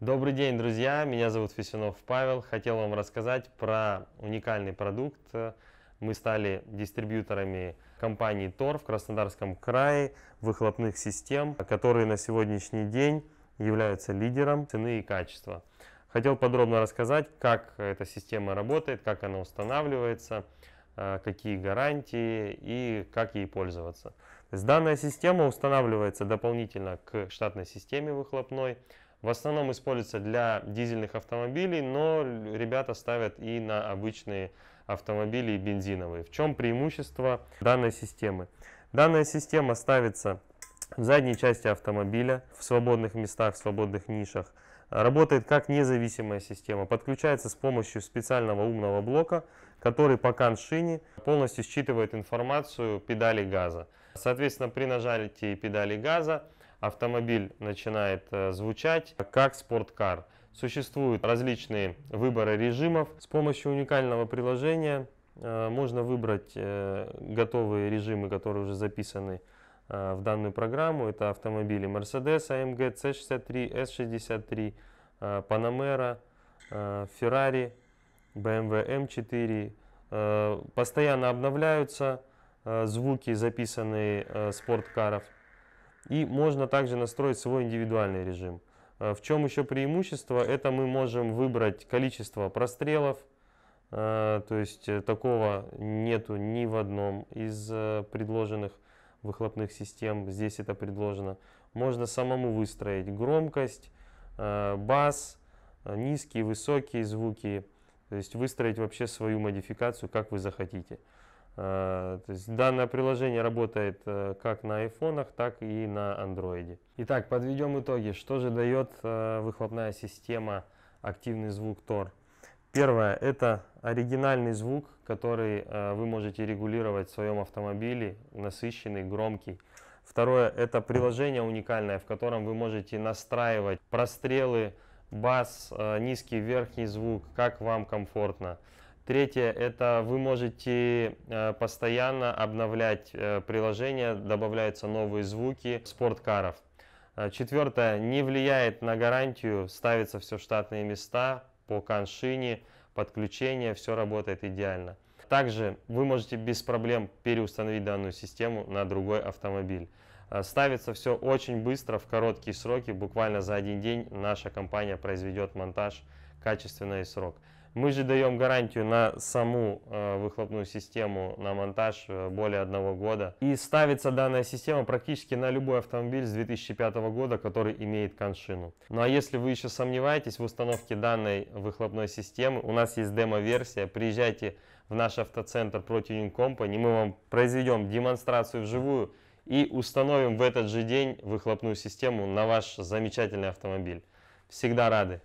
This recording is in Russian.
Добрый день, друзья! Меня зовут Фесюнов Павел. Хотел вам рассказать про уникальный продукт. Мы стали дистрибьюторами компании Тор в Краснодарском крае выхлопных систем, которые на сегодняшний день являются лидером цены и качества. Хотел подробно рассказать, как эта система работает, как она устанавливается, э, какие гарантии и как ей пользоваться. То есть данная система устанавливается дополнительно к штатной системе выхлопной, в основном используется для дизельных автомобилей, но ребята ставят и на обычные автомобили бензиновые. В чем преимущество данной системы? Данная система ставится в задней части автомобиля, в свободных местах, в свободных нишах. Работает как независимая система, подключается с помощью специального умного блока, который по каншине полностью считывает информацию педали газа. Соответственно, при нажатии педали газа автомобиль начинает э, звучать как спорткар. Существуют различные выборы режимов. С помощью уникального приложения э, можно выбрать э, готовые режимы, которые уже записаны в данную программу. Это автомобили Mercedes AMG C63, S63, Panamera, Ferrari, BMW M4. Постоянно обновляются звуки, записанные спорткаров. И можно также настроить свой индивидуальный режим. Э, в чем еще преимущество? Это мы можем выбрать количество прострелов, э, то есть э, такого нету ни в одном из предложенных выхлопных систем. Здесь это предложено. Можно самому выстроить громкость, бас, низкие, высокие звуки. То есть выстроить вообще свою модификацию, как вы захотите. Э, то есть данное приложение работает э, как на айфонах, так и на андроиде. Итак, подведем итоги. Что же дает э, выхлопная система активный звук Тор? Первое – это оригинальный звук, который вы можете регулировать в своем автомобиле, насыщенный, громкий. Второе – это приложение уникальное, в котором вы можете настраивать прострелы, бас, низкий, верхний звук, как вам комфортно. Третье – это вы можете э, постоянно обновлять э, приложение, добавляются новые звуки спорткаров. Э, Четвертое – не влияет на гарантию, ставится все в штатные места по коншине, подключение, все работает идеально. Также вы можете без проблем переустановить данную систему на другой автомобиль. Ставится все очень быстро, в короткие сроки, буквально за один день наша компания произведет монтаж качественно и срок. Мы же даем гарантию на саму э, выхлопную систему, на монтаж э, более одного года. И ставится данная система практически на любой автомобиль с 2005 года, который имеет коншину. Ну а если вы еще сомневаетесь в установке данной выхлопной системы, у нас есть демо-версия. Приезжайте в наш автоцентр ProTuning Company, мы вам произведем демонстрацию вживую и установим в этот же день выхлопную систему на ваш замечательный автомобиль. Всегда рады!